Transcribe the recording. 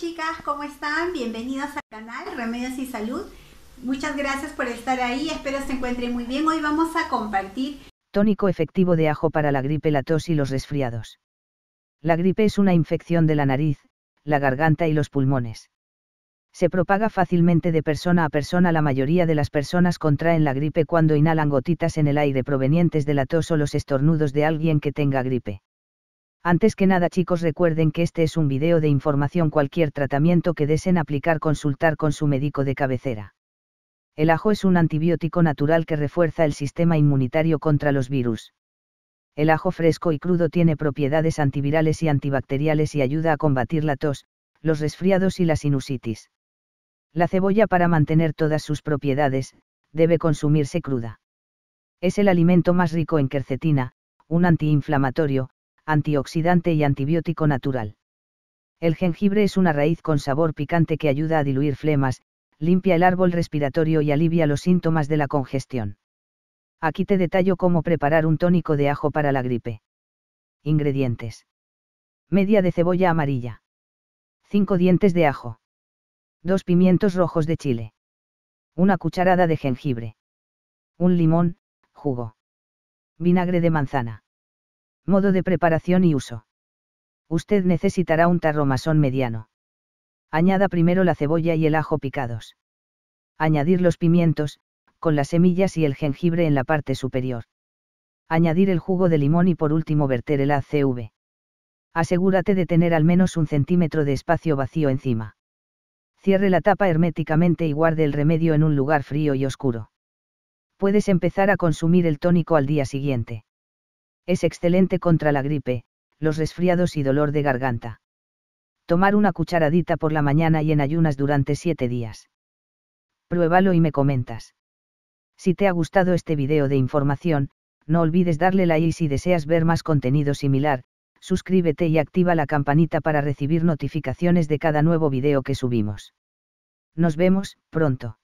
chicas, ¿cómo están? Bienvenidas al canal Remedios y Salud. Muchas gracias por estar ahí, espero se encuentren muy bien. Hoy vamos a compartir tónico efectivo de ajo para la gripe, la tos y los resfriados. La gripe es una infección de la nariz, la garganta y los pulmones. Se propaga fácilmente de persona a persona. La mayoría de las personas contraen la gripe cuando inhalan gotitas en el aire provenientes de la tos o los estornudos de alguien que tenga gripe. Antes que nada chicos recuerden que este es un video de información cualquier tratamiento que deseen aplicar consultar con su médico de cabecera. El ajo es un antibiótico natural que refuerza el sistema inmunitario contra los virus. El ajo fresco y crudo tiene propiedades antivirales y antibacteriales y ayuda a combatir la tos, los resfriados y la sinusitis. La cebolla para mantener todas sus propiedades, debe consumirse cruda. Es el alimento más rico en quercetina, un antiinflamatorio, antioxidante y antibiótico natural. El jengibre es una raíz con sabor picante que ayuda a diluir flemas, limpia el árbol respiratorio y alivia los síntomas de la congestión. Aquí te detallo cómo preparar un tónico de ajo para la gripe. Ingredientes. Media de cebolla amarilla. 5 dientes de ajo. 2 pimientos rojos de chile. Una cucharada de jengibre. Un limón, jugo. Vinagre de manzana. Modo de preparación y uso. Usted necesitará un tarro masón mediano. Añada primero la cebolla y el ajo picados. Añadir los pimientos, con las semillas y el jengibre en la parte superior. Añadir el jugo de limón y por último verter el ACV. Asegúrate de tener al menos un centímetro de espacio vacío encima. Cierre la tapa herméticamente y guarde el remedio en un lugar frío y oscuro. Puedes empezar a consumir el tónico al día siguiente. Es excelente contra la gripe, los resfriados y dolor de garganta. Tomar una cucharadita por la mañana y en ayunas durante 7 días. Pruébalo y me comentas. Si te ha gustado este video de información, no olvides darle like y si deseas ver más contenido similar, suscríbete y activa la campanita para recibir notificaciones de cada nuevo video que subimos. Nos vemos, pronto.